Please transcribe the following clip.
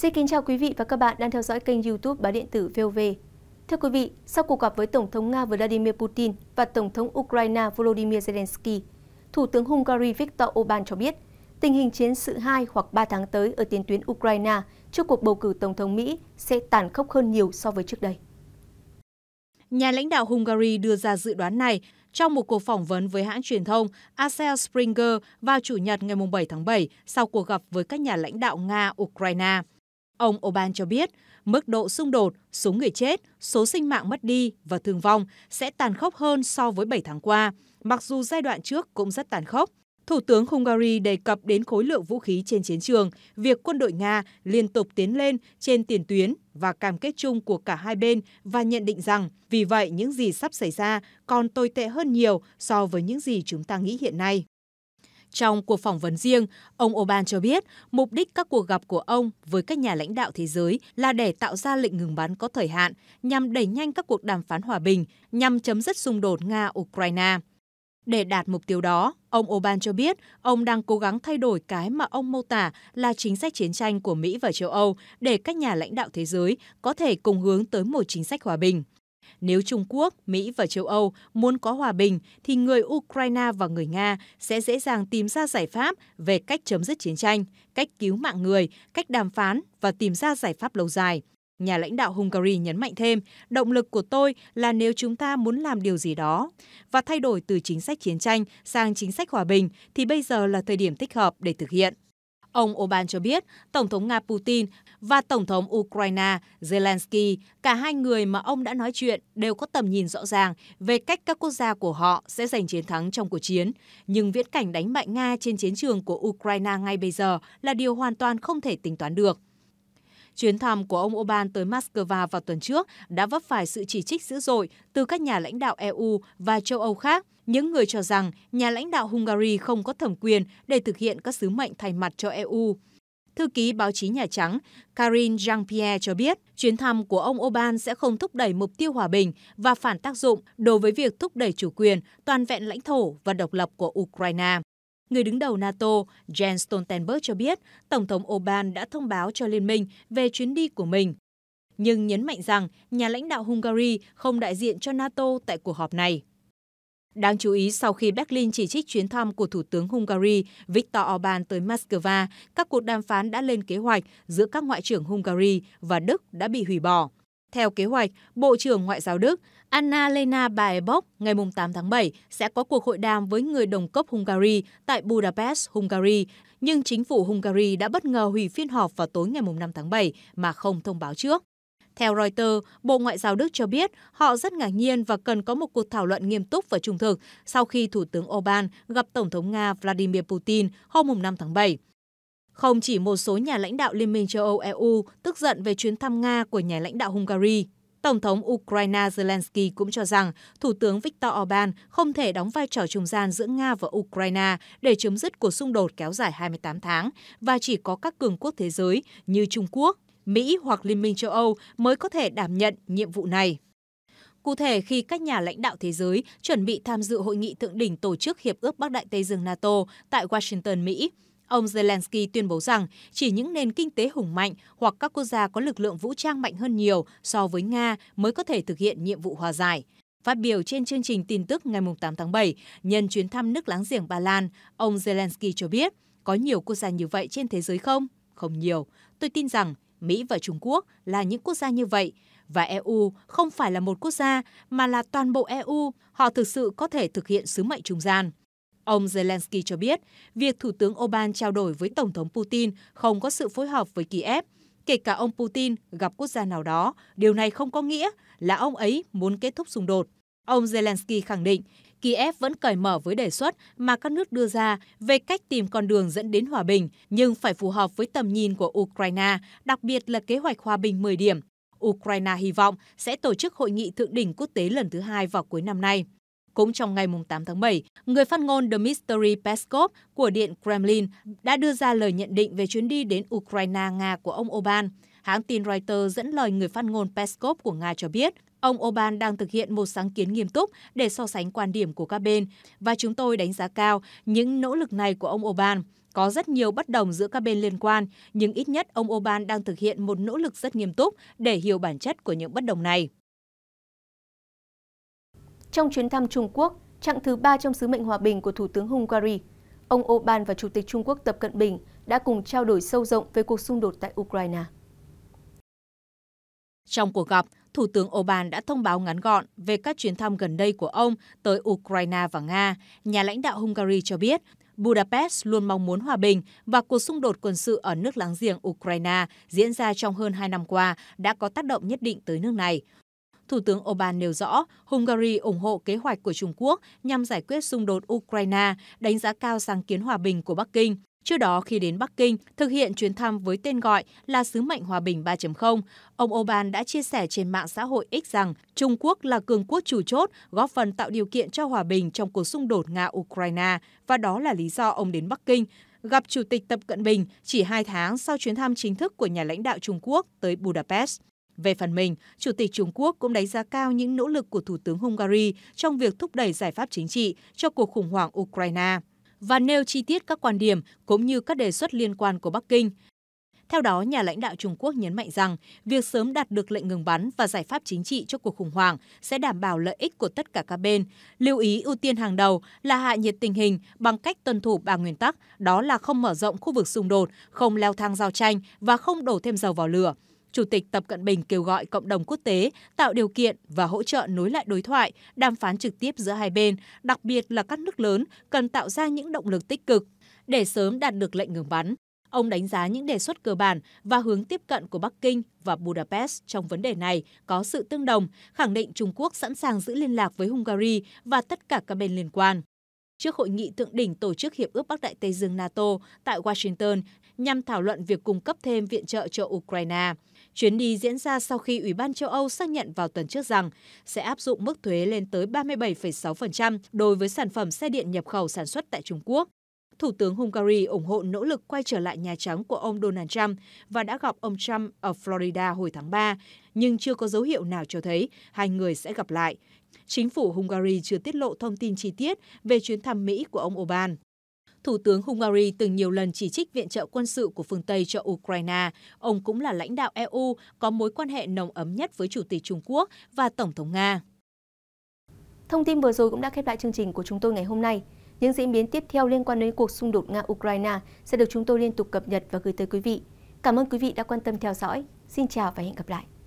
Xin kính chào quý vị và các bạn đang theo dõi kênh YouTube Báo điện tử VOV. Thưa quý vị, sau cuộc gặp với Tổng thống Nga Vladimir Putin và Tổng thống Ukraine Volodymyr Zelensky, Thủ tướng Hungary Viktor Orbán cho biết tình hình chiến sự 2 hoặc 3 tháng tới ở tiền tuyến Ukraine trước cuộc bầu cử Tổng thống Mỹ sẽ tàn khốc hơn nhiều so với trước đây. Nhà lãnh đạo Hungary đưa ra dự đoán này trong một cuộc phỏng vấn với hãng truyền thông Axel Springer vào Chủ nhật ngày 7 tháng 7 sau cuộc gặp với các nhà lãnh đạo Nga-Ukraine. Ông Oban cho biết, mức độ xung đột, số người chết, số sinh mạng mất đi và thương vong sẽ tàn khốc hơn so với 7 tháng qua, mặc dù giai đoạn trước cũng rất tàn khốc. Thủ tướng Hungary đề cập đến khối lượng vũ khí trên chiến trường, việc quân đội Nga liên tục tiến lên trên tiền tuyến và cam kết chung của cả hai bên và nhận định rằng vì vậy những gì sắp xảy ra còn tồi tệ hơn nhiều so với những gì chúng ta nghĩ hiện nay. Trong cuộc phỏng vấn riêng, ông Orbán cho biết mục đích các cuộc gặp của ông với các nhà lãnh đạo thế giới là để tạo ra lệnh ngừng bắn có thời hạn nhằm đẩy nhanh các cuộc đàm phán hòa bình, nhằm chấm dứt xung đột Nga-Ukraine. Để đạt mục tiêu đó, ông Orbán cho biết ông đang cố gắng thay đổi cái mà ông mô tả là chính sách chiến tranh của Mỹ và châu Âu để các nhà lãnh đạo thế giới có thể cùng hướng tới một chính sách hòa bình nếu Trung Quốc, Mỹ và châu Âu muốn có hòa bình thì người Ukraine và người Nga sẽ dễ dàng tìm ra giải pháp về cách chấm dứt chiến tranh, cách cứu mạng người, cách đàm phán và tìm ra giải pháp lâu dài. Nhà lãnh đạo Hungary nhấn mạnh thêm, động lực của tôi là nếu chúng ta muốn làm điều gì đó và thay đổi từ chính sách chiến tranh sang chính sách hòa bình thì bây giờ là thời điểm thích hợp để thực hiện. Ông Orbán cho biết Tổng thống Nga Putin và Tổng thống Ukraine Zelensky, cả hai người mà ông đã nói chuyện đều có tầm nhìn rõ ràng về cách các quốc gia của họ sẽ giành chiến thắng trong cuộc chiến. Nhưng viễn cảnh đánh bại Nga trên chiến trường của Ukraine ngay bây giờ là điều hoàn toàn không thể tính toán được. Chuyến thăm của ông Orbán tới Moscow vào tuần trước đã vấp phải sự chỉ trích dữ dội từ các nhà lãnh đạo EU và châu Âu khác, những người cho rằng nhà lãnh đạo Hungary không có thẩm quyền để thực hiện các sứ mệnh thay mặt cho EU. Thư ký báo chí Nhà Trắng Karine Jean-Pierre cho biết, chuyến thăm của ông Orbán sẽ không thúc đẩy mục tiêu hòa bình và phản tác dụng đối với việc thúc đẩy chủ quyền, toàn vẹn lãnh thổ và độc lập của Ukraine. Người đứng đầu NATO Jens Stoltenberg cho biết Tổng thống Orbán đã thông báo cho Liên minh về chuyến đi của mình, nhưng nhấn mạnh rằng nhà lãnh đạo Hungary không đại diện cho NATO tại cuộc họp này. Đáng chú ý, sau khi Berlin chỉ trích chuyến thăm của Thủ tướng Hungary Viktor Orbán tới Moscow, các cuộc đàm phán đã lên kế hoạch giữa các ngoại trưởng Hungary và Đức đã bị hủy bỏ. Theo kế hoạch, Bộ trưởng Ngoại giao Đức Anna-Lena Baerbock ngày 8 tháng 7 sẽ có cuộc hội đàm với người đồng cấp Hungary tại Budapest, Hungary, nhưng chính phủ Hungary đã bất ngờ hủy phiên họp vào tối ngày 5 tháng 7 mà không thông báo trước. Theo Reuters, Bộ Ngoại giao Đức cho biết họ rất ngạc nhiên và cần có một cuộc thảo luận nghiêm túc và trung thực sau khi Thủ tướng Orbán gặp Tổng thống Nga Vladimir Putin hôm 5 tháng 7. Không chỉ một số nhà lãnh đạo Liên minh châu Âu EU tức giận về chuyến thăm Nga của nhà lãnh đạo Hungary, Tổng thống Ukraine Zelensky cũng cho rằng Thủ tướng Viktor Orbán không thể đóng vai trò trung gian giữa Nga và Ukraine để chấm dứt cuộc xung đột kéo dài 28 tháng và chỉ có các cường quốc thế giới như Trung Quốc, Mỹ hoặc Liên minh châu Âu mới có thể đảm nhận nhiệm vụ này. Cụ thể, khi các nhà lãnh đạo thế giới chuẩn bị tham dự hội nghị thượng đỉnh tổ chức Hiệp ước Bắc Đại Tây Dương NATO tại Washington, Mỹ, Ông Zelensky tuyên bố rằng chỉ những nền kinh tế hùng mạnh hoặc các quốc gia có lực lượng vũ trang mạnh hơn nhiều so với Nga mới có thể thực hiện nhiệm vụ hòa giải. Phát biểu trên chương trình tin tức ngày 8 tháng 7, nhân chuyến thăm nước láng giềng Ba Lan, ông Zelensky cho biết có nhiều quốc gia như vậy trên thế giới không? Không nhiều. Tôi tin rằng Mỹ và Trung Quốc là những quốc gia như vậy và EU không phải là một quốc gia mà là toàn bộ EU, họ thực sự có thể thực hiện sứ mệnh trung gian. Ông Zelensky cho biết, việc Thủ tướng Orbán trao đổi với Tổng thống Putin không có sự phối hợp với Kiev. Kể cả ông Putin gặp quốc gia nào đó, điều này không có nghĩa là ông ấy muốn kết thúc xung đột. Ông Zelensky khẳng định, Kiev vẫn cởi mở với đề xuất mà các nước đưa ra về cách tìm con đường dẫn đến hòa bình, nhưng phải phù hợp với tầm nhìn của Ukraine, đặc biệt là kế hoạch hòa bình 10 điểm. Ukraine hy vọng sẽ tổ chức hội nghị thượng đỉnh quốc tế lần thứ hai vào cuối năm nay. Cũng trong ngày 8 tháng 7, người phát ngôn Dmitry Peskov của Điện Kremlin đã đưa ra lời nhận định về chuyến đi đến Ukraine Nga của ông Orbán. Hãng tin Reuters dẫn lời người phát ngôn Peskov của Nga cho biết, ông Orbán đang thực hiện một sáng kiến nghiêm túc để so sánh quan điểm của các bên và chúng tôi đánh giá cao những nỗ lực này của ông Orbán. Có rất nhiều bất đồng giữa các bên liên quan, nhưng ít nhất ông Orbán đang thực hiện một nỗ lực rất nghiêm túc để hiểu bản chất của những bất đồng này. Trong chuyến thăm Trung Quốc, chặng thứ ba trong sứ mệnh hòa bình của Thủ tướng Hungary, ông Orbán và Chủ tịch Trung Quốc Tập Cận Bình đã cùng trao đổi sâu rộng về cuộc xung đột tại Ukraine. Trong cuộc gặp, Thủ tướng Orbán đã thông báo ngắn gọn về các chuyến thăm gần đây của ông tới Ukraine và Nga. Nhà lãnh đạo Hungary cho biết, Budapest luôn mong muốn hòa bình và cuộc xung đột quân sự ở nước láng giềng Ukraine diễn ra trong hơn hai năm qua đã có tác động nhất định tới nước này. Thủ tướng Orbán nêu rõ, Hungary ủng hộ kế hoạch của Trung Quốc nhằm giải quyết xung đột Ukraine, đánh giá cao sáng kiến hòa bình của Bắc Kinh. Trước đó, khi đến Bắc Kinh, thực hiện chuyến thăm với tên gọi là Sứ mệnh Hòa bình 3.0, ông Orbán đã chia sẻ trên mạng xã hội X rằng Trung Quốc là cường quốc chủ chốt, góp phần tạo điều kiện cho hòa bình trong cuộc xung đột Nga-Ukraine, và đó là lý do ông đến Bắc Kinh, gặp Chủ tịch Tập Cận Bình chỉ hai tháng sau chuyến thăm chính thức của nhà lãnh đạo Trung Quốc tới Budapest. Về phần mình, Chủ tịch Trung Quốc cũng đánh giá cao những nỗ lực của Thủ tướng Hungary trong việc thúc đẩy giải pháp chính trị cho cuộc khủng hoảng Ukraine và nêu chi tiết các quan điểm cũng như các đề xuất liên quan của Bắc Kinh. Theo đó, nhà lãnh đạo Trung Quốc nhấn mạnh rằng việc sớm đạt được lệnh ngừng bắn và giải pháp chính trị cho cuộc khủng hoảng sẽ đảm bảo lợi ích của tất cả các bên. Lưu ý ưu tiên hàng đầu là hạ nhiệt tình hình bằng cách tuân thủ ba nguyên tắc, đó là không mở rộng khu vực xung đột, không leo thang giao tranh và không đổ thêm dầu vào lửa. Chủ tịch Tập Cận Bình kêu gọi cộng đồng quốc tế tạo điều kiện và hỗ trợ nối lại đối thoại, đàm phán trực tiếp giữa hai bên, đặc biệt là các nước lớn cần tạo ra những động lực tích cực để sớm đạt được lệnh ngừng bắn. Ông đánh giá những đề xuất cơ bản và hướng tiếp cận của Bắc Kinh và Budapest trong vấn đề này có sự tương đồng, khẳng định Trung Quốc sẵn sàng giữ liên lạc với Hungary và tất cả các bên liên quan. Trước hội nghị thượng đỉnh tổ chức Hiệp ước Bắc Đại Tây Dương NATO tại Washington nhằm thảo luận việc cung cấp thêm viện trợ cho Ukraine, Chuyến đi diễn ra sau khi Ủy ban châu Âu xác nhận vào tuần trước rằng sẽ áp dụng mức thuế lên tới 37,6% đối với sản phẩm xe điện nhập khẩu sản xuất tại Trung Quốc. Thủ tướng Hungary ủng hộ nỗ lực quay trở lại Nhà Trắng của ông Donald Trump và đã gặp ông Trump ở Florida hồi tháng 3, nhưng chưa có dấu hiệu nào cho thấy hai người sẽ gặp lại. Chính phủ Hungary chưa tiết lộ thông tin chi tiết về chuyến thăm Mỹ của ông Orbán. Thủ tướng Hungary từng nhiều lần chỉ trích viện trợ quân sự của phương Tây cho Ukraine. Ông cũng là lãnh đạo EU có mối quan hệ nồng ấm nhất với Chủ tịch Trung Quốc và Tổng thống Nga. Thông tin vừa rồi cũng đã khép lại chương trình của chúng tôi ngày hôm nay. Những diễn biến tiếp theo liên quan đến cuộc xung đột Nga-Ukraine sẽ được chúng tôi liên tục cập nhật và gửi tới quý vị. Cảm ơn quý vị đã quan tâm theo dõi. Xin chào và hẹn gặp lại.